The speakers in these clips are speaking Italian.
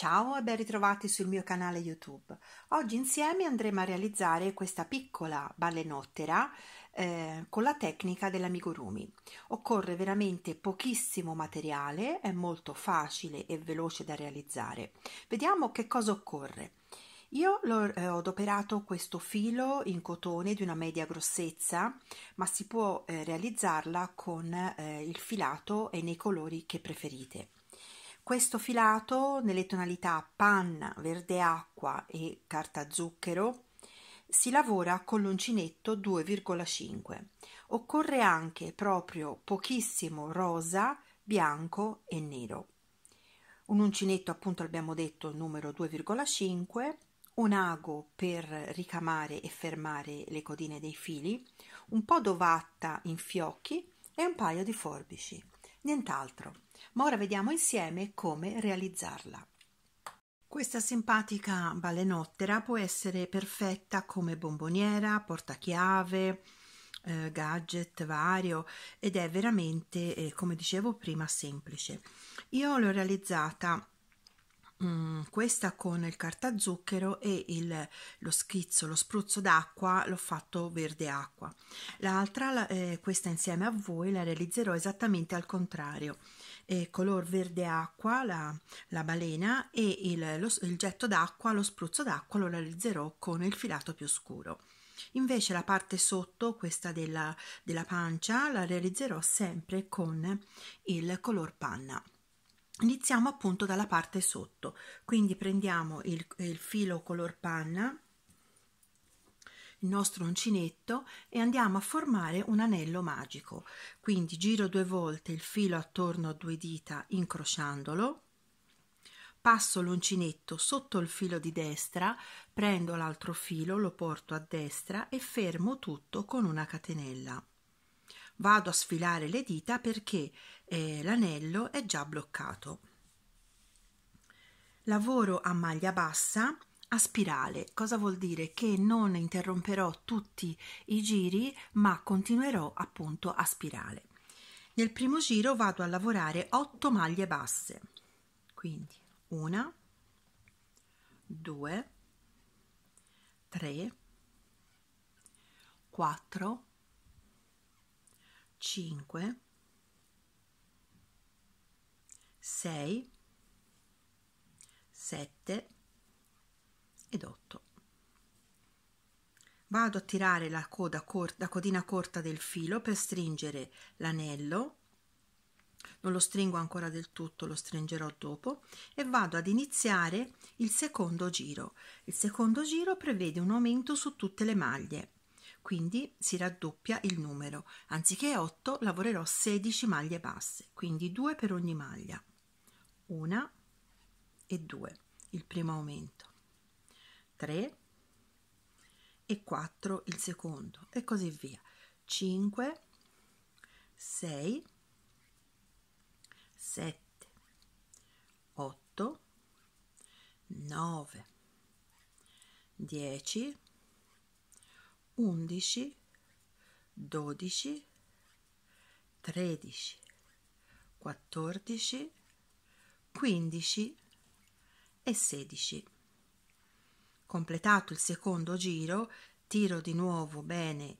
Ciao e ben ritrovati sul mio canale YouTube. Oggi insieme andremo a realizzare questa piccola balenottera eh, con la tecnica dell'amigurumi. Occorre veramente pochissimo materiale, è molto facile e veloce da realizzare. Vediamo che cosa occorre. Io eh, ho, eh, adoperato questo filo in cotone di una media grossezza, ma si può eh, realizzarla con eh, il filato e nei colori che preferite. Questo filato nelle tonalità panna, verde acqua e carta zucchero si lavora con l'uncinetto 2,5. Occorre anche proprio pochissimo rosa, bianco e nero. Un uncinetto appunto abbiamo detto numero 2,5, un ago per ricamare e fermare le codine dei fili, un po' d'ovatta in fiocchi e un paio di forbici. Nient'altro ma ora vediamo insieme come realizzarla. Questa simpatica balenottera può essere perfetta come bomboniera, portachiave, eh, gadget vario ed è veramente, eh, come dicevo prima, semplice. Io l'ho realizzata Mm, questa con il carta zucchero e il, lo schizzo, lo spruzzo d'acqua l'ho fatto verde acqua. L'altra, la, eh, questa insieme a voi, la realizzerò esattamente al contrario. Eh, color verde acqua, la, la balena e il, lo, il getto d'acqua, lo spruzzo d'acqua lo realizzerò con il filato più scuro. Invece la parte sotto, questa della, della pancia, la realizzerò sempre con il color panna. Iniziamo appunto dalla parte sotto, quindi prendiamo il, il filo color panna, il nostro uncinetto e andiamo a formare un anello magico. Quindi giro due volte il filo attorno a due dita incrociandolo, passo l'uncinetto sotto il filo di destra, prendo l'altro filo, lo porto a destra e fermo tutto con una catenella vado a sfilare le dita perché eh, l'anello è già bloccato lavoro a maglia bassa a spirale cosa vuol dire che non interromperò tutti i giri ma continuerò appunto a spirale nel primo giro vado a lavorare 8 maglie basse quindi una 2 3 4 5 6 7 ed 8 vado a tirare la coda corta la codina corta del filo per stringere l'anello non lo stringo ancora del tutto lo stringerò dopo e vado ad iniziare il secondo giro il secondo giro prevede un aumento su tutte le maglie quindi si raddoppia il numero. Anziché 8 lavorerò 16 maglie basse, quindi 2 per ogni maglia. 1 e 2, il primo aumento. 3 e 4 il secondo e così via. 5 6 7 8 9 10 11 12 13 14 15 e 16 completato il secondo giro tiro di nuovo bene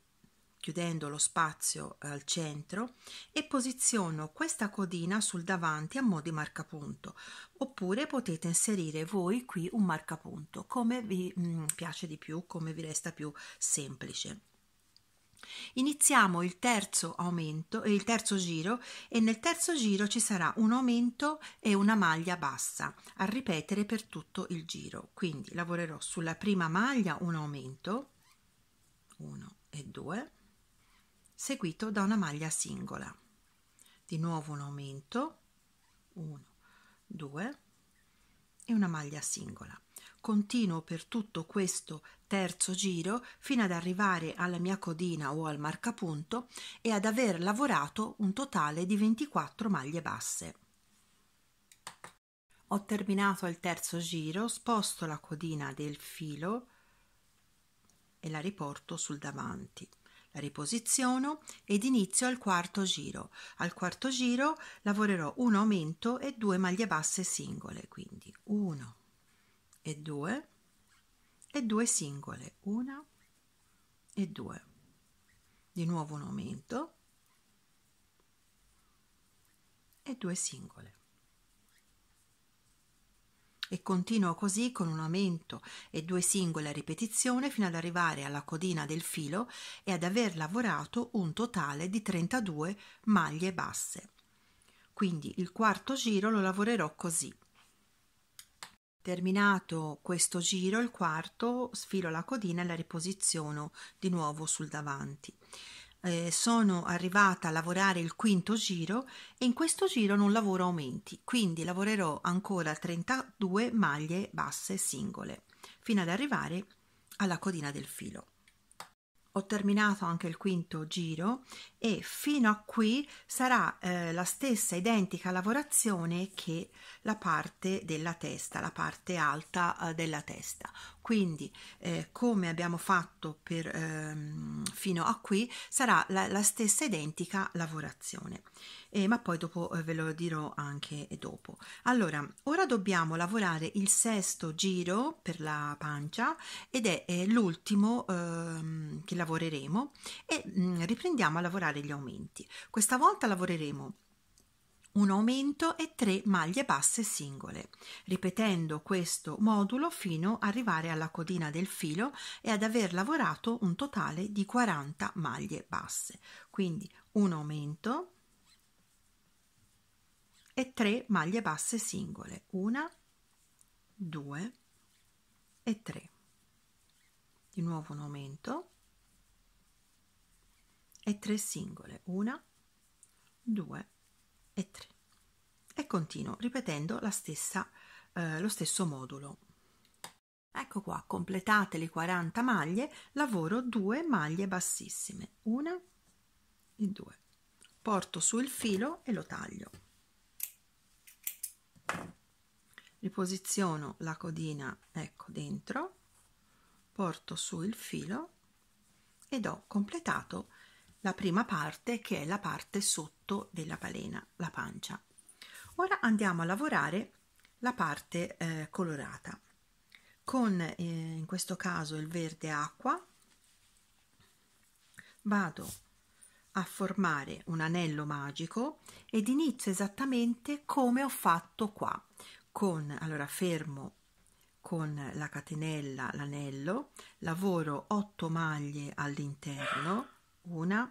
chiudendo lo spazio eh, al centro e posiziono questa codina sul davanti a mo' di marcapunto oppure potete inserire voi qui un marcapunto come vi mh, mm, piace di più, come vi resta più semplice. Iniziamo il terzo aumento e il terzo giro e nel terzo giro ci sarà un aumento e una maglia bassa a ripetere per tutto il giro. Quindi lavorerò sulla prima maglia un aumento 1 e 2 seguito da una maglia singola. Di nuovo un aumento, 1, 2 e una maglia singola. Continuo per tutto questo terzo giro fino ad arrivare alla mia codina o al marcapunto e ad aver lavorato un totale di 24 maglie basse. Ho terminato il terzo giro, sposto la codina del filo e la riporto sul davanti riposiziono ed inizio al quarto giro. Al quarto giro lavorerò un aumento e due maglie basse singole, quindi 1 e 2 e 2 singole, 1 e 2. Di nuovo un aumento e due singole. E continuo così con un aumento e due singole ripetizioni fino ad arrivare alla codina del filo e ad aver lavorato un totale di 32 maglie basse. Quindi il quarto giro lo lavorerò così. Terminato questo giro, il quarto, sfilo la codina e la riposiziono di nuovo sul davanti eh, sono arrivata a lavorare il quinto giro e in questo giro non lavoro aumenti, quindi lavorerò ancora 32 maglie basse singole fino ad arrivare alla codina del filo. Ho terminato anche il quinto giro e fino a qui sarà eh, la stessa identica lavorazione che la parte della testa, la parte alta eh, della testa. Quindi eh, come abbiamo fatto per, ehm, fino a qui sarà la, la stessa identica lavorazione. Eh, ma poi dopo eh, ve lo dirò anche dopo. Allora, ora dobbiamo lavorare il sesto giro per la pancia ed è l'ultimo ehm, che lavoreremo e mh, mm, riprendiamo a lavorare misurare gli aumenti. Questa volta lavoreremo un aumento e 3 maglie basse singole, ripetendo questo modulo fino ad arrivare alla codina del filo e ad aver lavorato un totale di 40 maglie basse. Quindi un aumento e 3 maglie basse singole, una, due e tre. Di nuovo un aumento e 3 singole, una, due e tre. E continuo ripetendo la stessa, eh, lo stesso modulo. Ecco qua, completate le 40 maglie, lavoro due maglie bassissime, una e due. Porto sul filo e lo taglio. Riposiziono la codina, ecco, dentro, porto su il filo ed ho completato la prima parte che è la parte sotto della balena, la pancia. Ora andiamo a lavorare la parte eh, colorata con eh, in questo caso il verde acqua vado a formare un anello magico ed inizio esattamente come ho fatto qua con allora fermo con la catenella l'anello lavoro 8 maglie all'interno una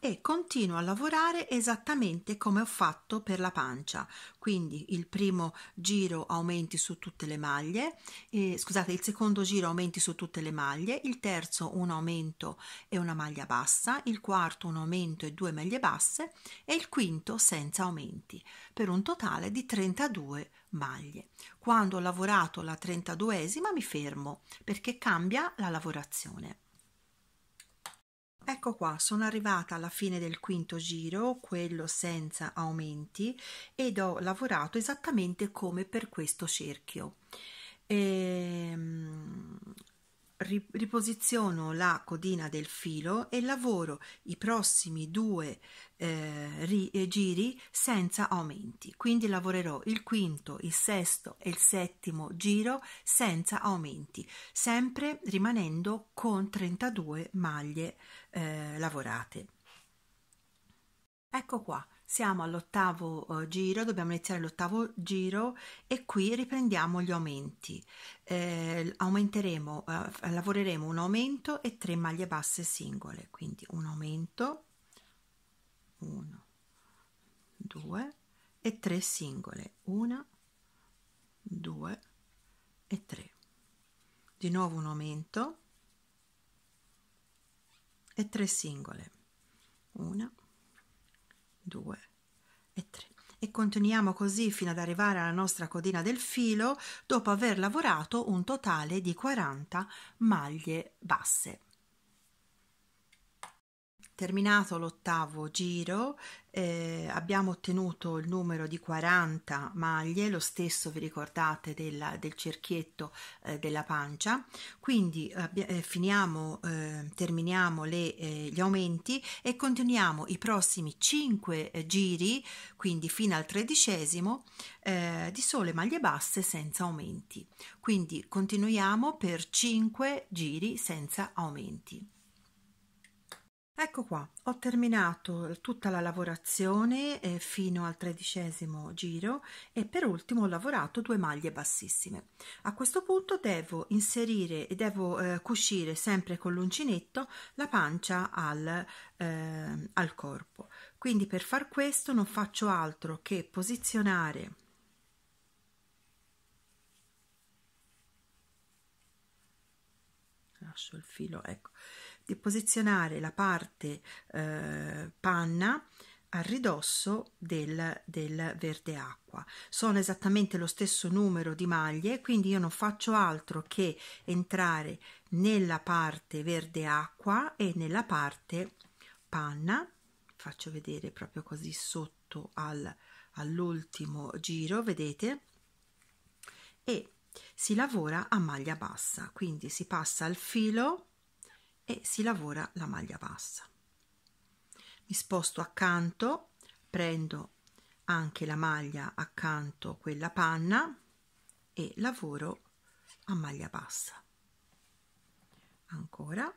e continuo a lavorare esattamente come ho fatto per la pancia quindi il primo giro aumenti su tutte le maglie eh, scusate il secondo giro aumenti su tutte le maglie il terzo un aumento e una maglia bassa il quarto un aumento e due maglie basse e il quinto senza aumenti per un totale di 32 maglie quando ho lavorato la 32esima mi fermo perché cambia la lavorazione Ecco qua, sono arrivata alla fine del quinto giro, quello senza aumenti, ed ho lavorato esattamente come per questo cerchio. Ehm, riposiziono la codina del filo e lavoro i prossimi due eh, eh, giri senza aumenti quindi lavorerò il quinto il sesto e il settimo giro senza aumenti sempre rimanendo con 32 maglie eh, lavorate ecco qua siamo all'ottavo eh, giro, dobbiamo iniziare l'ottavo giro e qui riprendiamo gli aumenti. Eh, aumenteremo, eh, lavoreremo un aumento e 3 maglie basse singole, quindi un aumento, 1, 2 e 3 singole, una, 2 e tre. Di nuovo un aumento e 3 singole, una, 1, 2 e 3 e continuiamo così fino ad arrivare alla nostra codina del filo dopo aver lavorato un totale di 40 maglie basse. Terminato l'ottavo giro eh, abbiamo ottenuto il numero di 40 maglie, lo stesso vi ricordate della, del cerchietto eh, della pancia, quindi eh, finiamo, eh, terminiamo le, eh, gli aumenti e continuiamo i prossimi 5 eh, giri, quindi fino al tredicesimo, di sole maglie basse senza aumenti. Quindi continuiamo per 5 giri senza aumenti. Ecco qua, ho terminato tutta la lavorazione eh, fino al tredicesimo giro e per ultimo ho lavorato due maglie bassissime. A questo punto devo inserire e devo eh, cucire sempre con l'uncinetto la pancia al, eh, al corpo. Quindi per far questo non faccio altro che posizionare lascio il filo, ecco, di posizionare la parte eh, panna a ridosso del, del, verde acqua sono esattamente lo stesso numero di maglie quindi io non faccio altro che entrare nella parte verde acqua e nella parte panna faccio vedere proprio così sotto al, all'ultimo giro vedete e si lavora a maglia bassa quindi si passa al filo e si lavora la maglia bassa. Mi sposto accanto, prendo anche la maglia accanto quella panna e lavoro a maglia bassa. Ancora.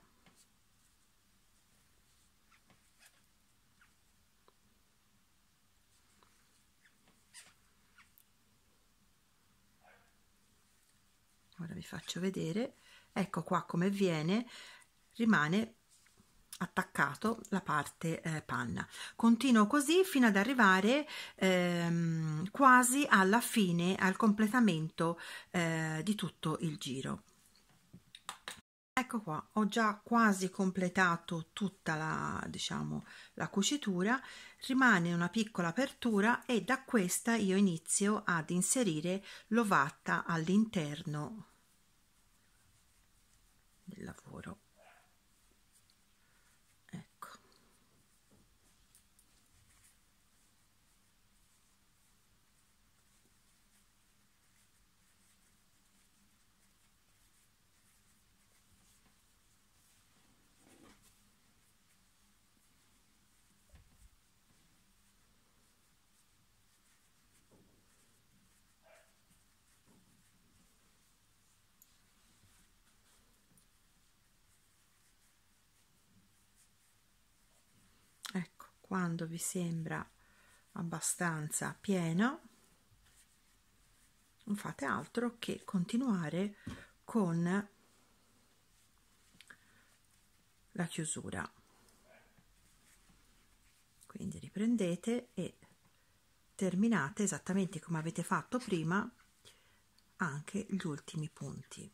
Ora vi faccio vedere. Ecco qua come viene rimane attaccato la parte eh, panna. Continuo così fino ad arrivare ehm, quasi alla fine, al completamento eh, di tutto il giro. Ecco qua, ho già quasi completato tutta la, diciamo, la cucitura, rimane una piccola apertura e da questa io inizio ad inserire l'ovatta all'interno del lavoro. quando vi sembra abbastanza pieno non fate altro che continuare con la chiusura quindi riprendete e terminate esattamente come avete fatto prima anche gli ultimi punti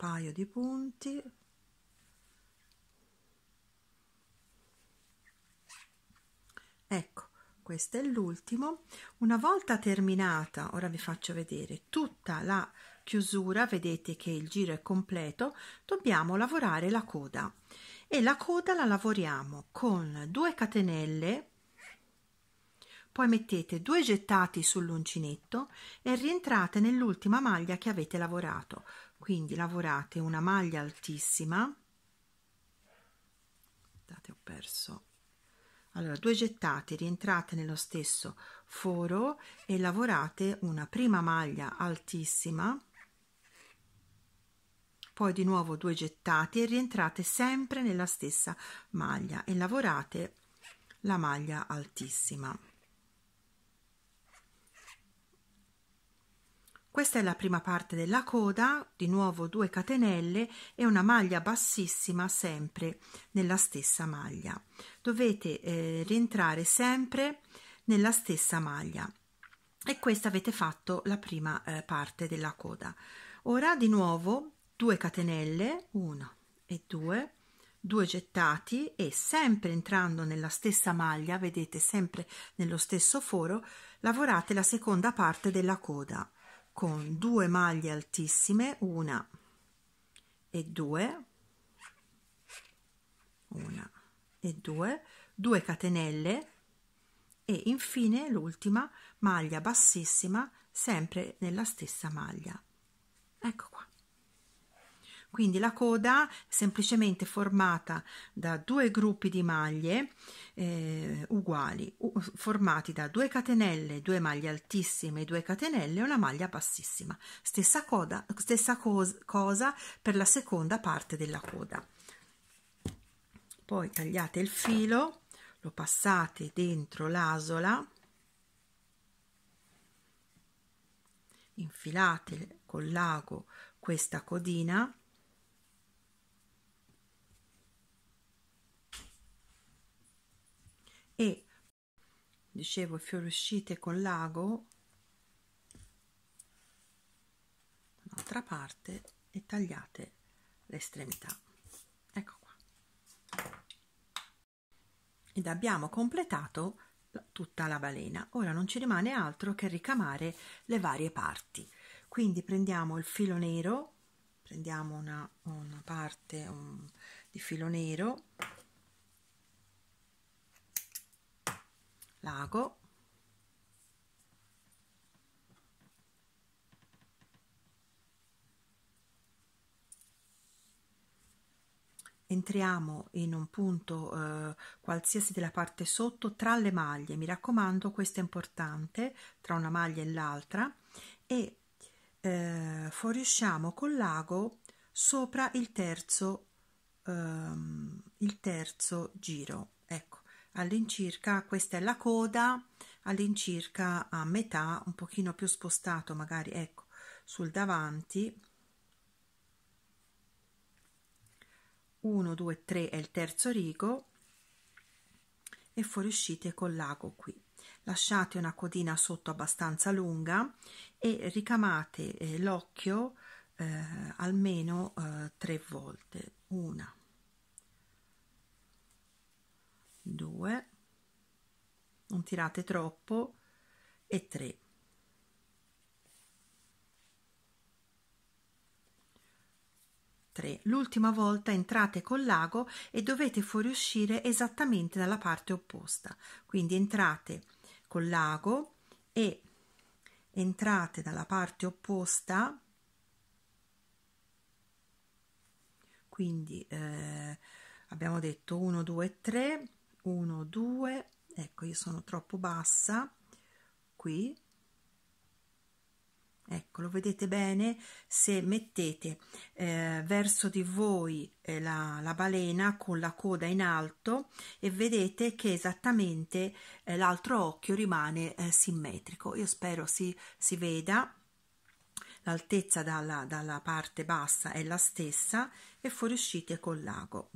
paio di punti ecco questo è l'ultimo una volta terminata ora vi faccio vedere tutta la chiusura vedete che il giro è completo dobbiamo lavorare la coda e la coda la lavoriamo con due catenelle poi mettete due gettati sull'uncinetto e rientrate nell'ultima maglia che avete lavorato quindi lavorate una maglia altissima ho perso allora due gettate rientrate nello stesso foro e lavorate una prima maglia altissima poi di nuovo due gettate e rientrate sempre nella stessa maglia e lavorate la maglia altissima Questa è la prima parte della coda, di nuovo due catenelle e una maglia bassissima sempre nella stessa maglia. Dovete eh, rientrare sempre nella stessa maglia e questa avete fatto la prima eh, parte della coda. Ora di nuovo 2 catenelle, 1 e 2, 2 gettati e sempre entrando nella stessa maglia, vedete sempre nello stesso foro, lavorate la seconda parte della coda con due maglie altissime una e due una e due due catenelle e infine l'ultima maglia bassissima sempre nella stessa maglia ecco quindi la coda semplicemente formata da due gruppi di maglie eh, uguali, u- formati da due catenelle, due maglie altissime, due catenelle e una maglia bassissima. Stessa, coda, stessa cos- cosa per la seconda parte della coda. Poi tagliate il filo, lo passate dentro l'asola. infilate con l'ago questa codina e dicevo fuoriuscite con lago un'altra parte e tagliate l'estremità ecco qua ed abbiamo completato tutta la balena ora non ci rimane altro che ricamare le varie parti quindi prendiamo il filo nero prendiamo una, una parte un, di filo nero lago entriamo in un punto eh, qualsiasi della parte sotto tra le maglie mi raccomando questo è importante tra una maglia e l'altra e eh, fuoriusciamo col lago sopra il terzo ehm, il terzo giro ecco all'incirca, questa è la coda, all'incirca a metà, un pochino più spostato magari, ecco, sul davanti. 1, 2, 3 è il terzo rigo e fuoriuscite col lago qui. Lasciate una codina sotto abbastanza lunga e ricamate eh, l'occhio eh, almeno eh, tre volte. Una, 2 non tirate troppo e 3 l'ultima volta entrate col lago e dovete fuoriuscire esattamente dalla parte opposta quindi entrate col lago e entrate dalla parte opposta quindi eh, abbiamo detto 1 2 3 1 2 ecco io sono troppo bassa qui ecco lo vedete bene se mettete eh, verso di voi eh, la, la, balena con la coda in alto e vedete che esattamente eh, l'altro occhio rimane eh, simmetrico io spero si, si veda l'altezza dalla, dalla parte bassa è la stessa e fuoriuscite col lago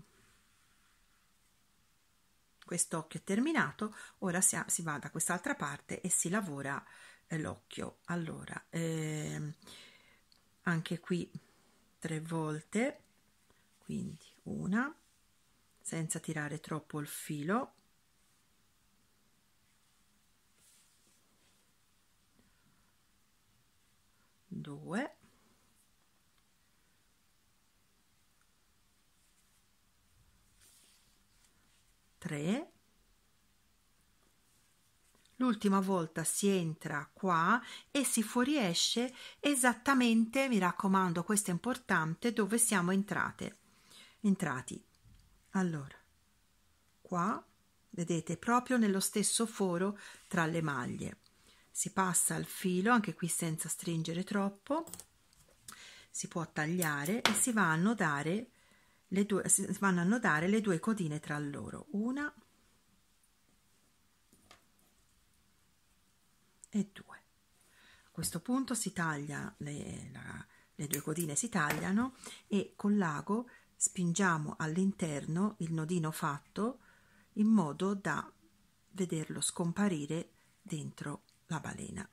quest'occhio è terminato, ora si, ha, si va da quest'altra parte e si lavora eh, l'occhio. Allora, eh, anche qui tre volte, quindi una, senza tirare troppo il filo, due, 3 l'ultima volta si entra qua e si fuoriesce esattamente, mi raccomando, questo è importante, dove siamo entrate, entrati. Allora, qua, vedete, proprio nello stesso foro tra le maglie. Si passa al filo, anche qui senza stringere troppo, si può tagliare e si va a annodare le due, si vanno a nodare le due codine tra loro, una e due. A questo punto si taglia, le, la, le due codine si tagliano e con l'ago spingiamo all'interno il nodino fatto in modo da vederlo scomparire dentro la balena.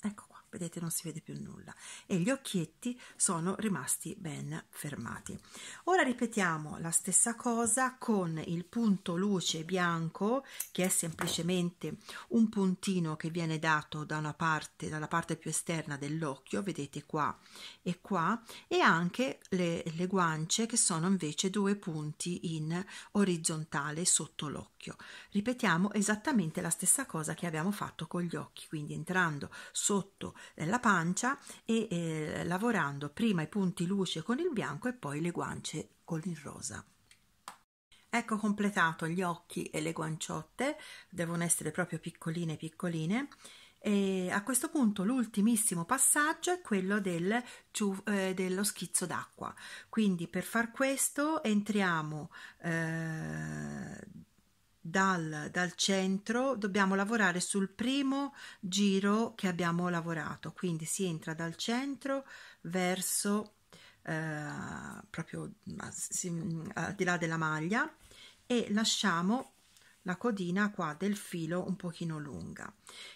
Ecco qua vedete non si vede più nulla e gli occhietti sono rimasti ben fermati ora ripetiamo la stessa cosa con il punto luce bianco che è semplicemente un puntino che viene dato da una parte dalla parte più esterna dell'occhio vedete qua e qua e anche le, le guance che sono invece due punti in orizzontale sotto l'occhio ripetiamo esattamente la stessa cosa che abbiamo fatto con gli occhi quindi entrando sotto la pancia e eh, lavorando prima i punti luce con il bianco e poi le guance con il rosa. Ecco completato gli occhi e le guanciotte, devono essere proprio piccoline piccoline. E a questo punto l'ultimissimo passaggio è quello del, eh, dello schizzo d'acqua. Quindi per far questo entriamo eh, dal, dal centro dobbiamo lavorare sul primo giro che abbiamo lavorato quindi si entra dal centro verso eh, proprio si, al di là della maglia e lasciamo la codina qua del filo un pochino lunga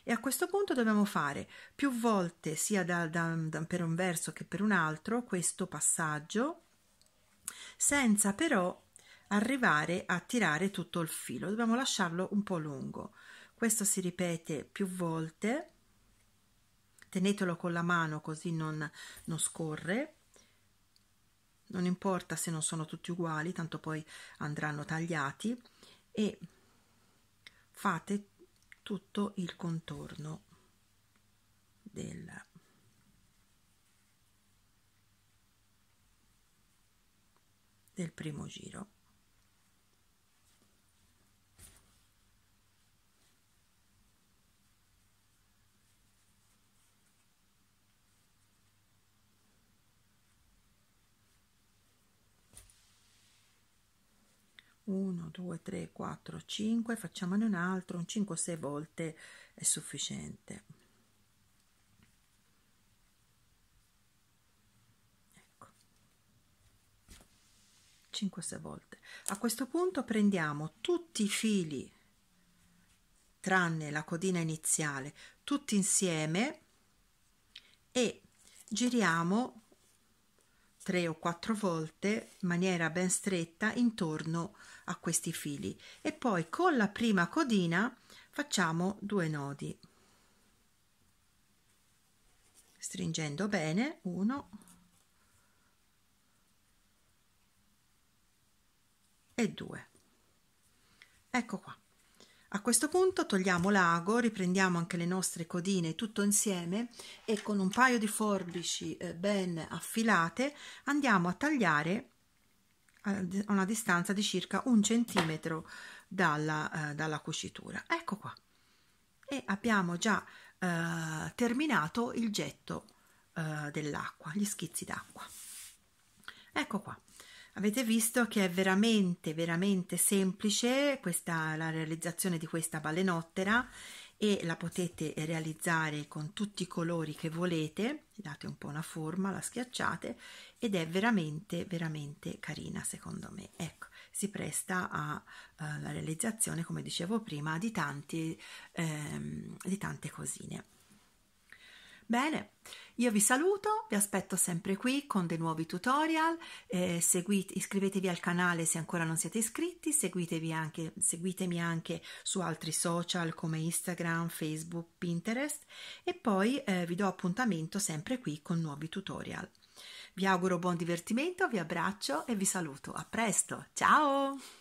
e a questo punto dobbiamo fare più volte sia da, da, da, per un verso che per un altro questo passaggio senza però arrivare a tirare tutto il filo dobbiamo lasciarlo un po' lungo questo si ripete più volte tenetelo con la mano così non, non scorre non importa se non sono tutti uguali tanto poi andranno tagliati e fate tutto il contorno del del primo giro 1 2 3 4 5 facciamone un altro un 5 6 volte è sufficiente ecco 5 6 volte a questo punto prendiamo tutti i fili tranne la codina iniziale tutti insieme e giriamo 3 o 4 volte in maniera ben stretta intorno a a questi fili e poi con la prima codina facciamo due nodi stringendo bene uno e due ecco qua a questo punto togliamo l'ago, riprendiamo anche le nostre codine tutto insieme e con un paio di forbici eh, ben affilate andiamo a tagliare a una distanza di circa un centimetro dalla, eh, dalla cucitura. Ecco qua. E abbiamo già eh, terminato il getto eh, dell'acqua, gli schizzi d'acqua. Ecco qua. Avete visto che è veramente, veramente semplice questa, la realizzazione di questa balenottera e la potete realizzare con tutti i colori che volete, date un po' una forma, la schiacciate ed è veramente veramente carina secondo me. Ecco, si presta alla eh, realizzazione, come dicevo prima, di, tanti, ehm, di tante cosine. Bene, io vi saluto, vi aspetto sempre qui con dei nuovi tutorial, eh, seguite, iscrivetevi al canale se ancora non siete iscritti, anche, seguitemi anche su altri social come Instagram, Facebook, Pinterest e poi eh, vi do appuntamento sempre qui con nuovi tutorial. Vi auguro buon divertimento, vi abbraccio e vi saluto. A presto, ciao!